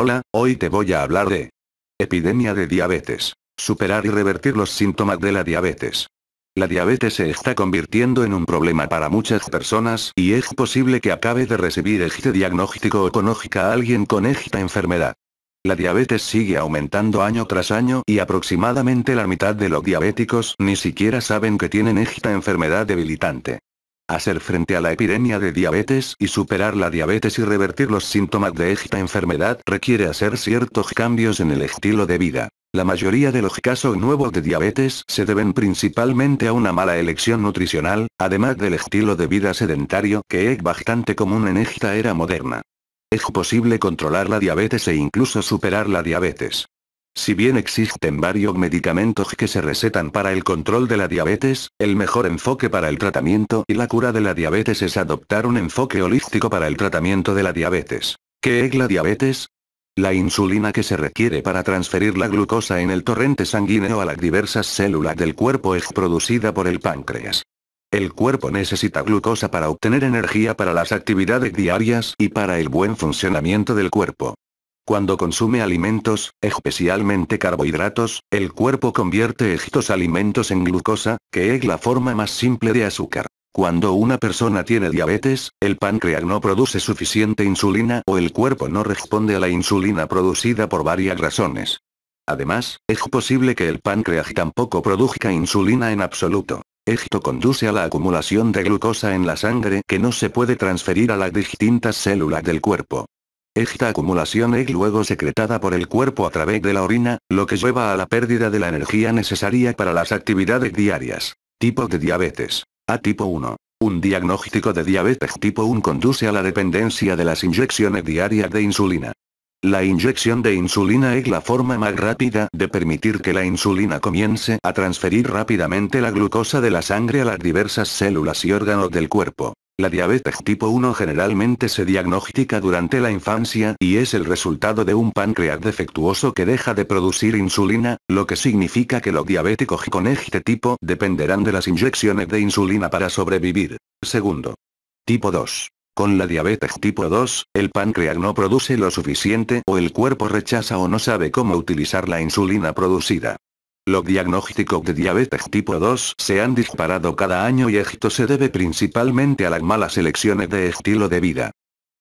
Hola, hoy te voy a hablar de epidemia de diabetes. Superar y revertir los síntomas de la diabetes. La diabetes se está convirtiendo en un problema para muchas personas y es posible que acabe de recibir este diagnóstico o conozca a alguien con esta enfermedad. La diabetes sigue aumentando año tras año y aproximadamente la mitad de los diabéticos ni siquiera saben que tienen esta enfermedad debilitante hacer frente a la epidemia de diabetes y superar la diabetes y revertir los síntomas de esta enfermedad requiere hacer ciertos cambios en el estilo de vida. La mayoría de los casos nuevos de diabetes se deben principalmente a una mala elección nutricional, además del estilo de vida sedentario que es bastante común en esta era moderna. Es posible controlar la diabetes e incluso superar la diabetes. Si bien existen varios medicamentos que se recetan para el control de la diabetes, el mejor enfoque para el tratamiento y la cura de la diabetes es adoptar un enfoque holístico para el tratamiento de la diabetes. ¿Qué es la diabetes? La insulina que se requiere para transferir la glucosa en el torrente sanguíneo a las diversas células del cuerpo es producida por el páncreas. El cuerpo necesita glucosa para obtener energía para las actividades diarias y para el buen funcionamiento del cuerpo. Cuando consume alimentos, especialmente carbohidratos, el cuerpo convierte estos alimentos en glucosa, que es la forma más simple de azúcar. Cuando una persona tiene diabetes, el páncreas no produce suficiente insulina o el cuerpo no responde a la insulina producida por varias razones. Además, es posible que el páncreas tampoco produzca insulina en absoluto. Esto conduce a la acumulación de glucosa en la sangre que no se puede transferir a las distintas células del cuerpo. Esta acumulación es luego secretada por el cuerpo a través de la orina, lo que lleva a la pérdida de la energía necesaria para las actividades diarias. Tipo de diabetes. A tipo 1. Un diagnóstico de diabetes tipo 1 conduce a la dependencia de las inyecciones diarias de insulina. La inyección de insulina es la forma más rápida de permitir que la insulina comience a transferir rápidamente la glucosa de la sangre a las diversas células y órganos del cuerpo. La diabetes tipo 1 generalmente se diagnostica durante la infancia y es el resultado de un páncreas defectuoso que deja de producir insulina, lo que significa que los diabéticos con este tipo dependerán de las inyecciones de insulina para sobrevivir. Segundo. Tipo 2. Con la diabetes tipo 2, el páncreas no produce lo suficiente o el cuerpo rechaza o no sabe cómo utilizar la insulina producida. Los diagnósticos de diabetes tipo 2 se han disparado cada año y esto se debe principalmente a las malas elecciones de estilo de vida.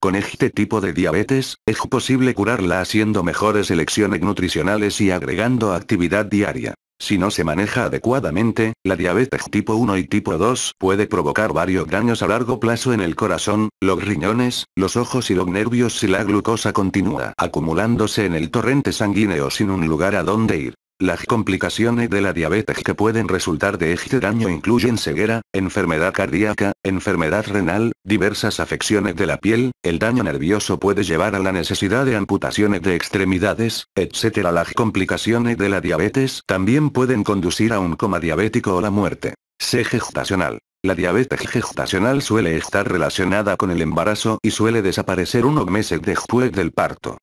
Con este tipo de diabetes, es posible curarla haciendo mejores elecciones nutricionales y agregando actividad diaria. Si no se maneja adecuadamente, la diabetes tipo 1 y tipo 2 puede provocar varios daños a largo plazo en el corazón, los riñones, los ojos y los nervios si la glucosa continúa acumulándose en el torrente sanguíneo sin un lugar a donde ir. Las complicaciones de la diabetes que pueden resultar de este daño incluyen ceguera, enfermedad cardíaca, enfermedad renal, diversas afecciones de la piel, el daño nervioso puede llevar a la necesidad de amputaciones de extremidades, etc. Las complicaciones de la diabetes también pueden conducir a un coma diabético o la muerte. C. Gestacional. La diabetes gestacional suele estar relacionada con el embarazo y suele desaparecer unos meses después del parto.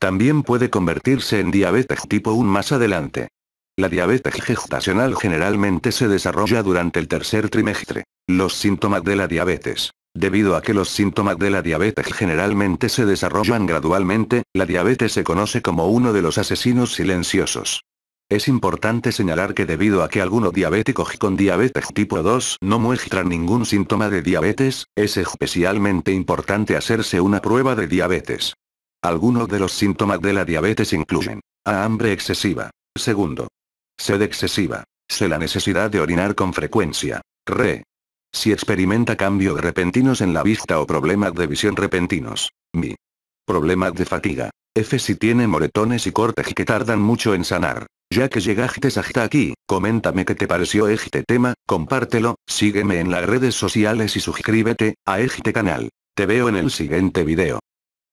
También puede convertirse en diabetes tipo 1 más adelante. La diabetes gestacional generalmente se desarrolla durante el tercer trimestre. Los síntomas de la diabetes. Debido a que los síntomas de la diabetes generalmente se desarrollan gradualmente, la diabetes se conoce como uno de los asesinos silenciosos. Es importante señalar que debido a que algunos diabéticos con diabetes tipo 2 no muestran ningún síntoma de diabetes, es especialmente importante hacerse una prueba de diabetes. Algunos de los síntomas de la diabetes incluyen A. Hambre excesiva. Segundo. Sed excesiva. C. La necesidad de orinar con frecuencia. Re. Si experimenta cambios repentinos en la vista o problemas de visión repentinos. Mi. Problemas de fatiga. F. Si tiene moretones y cortes que tardan mucho en sanar. Ya que llegaste hasta aquí, coméntame qué te pareció este tema, compártelo, sígueme en las redes sociales y suscríbete a este canal. Te veo en el siguiente video.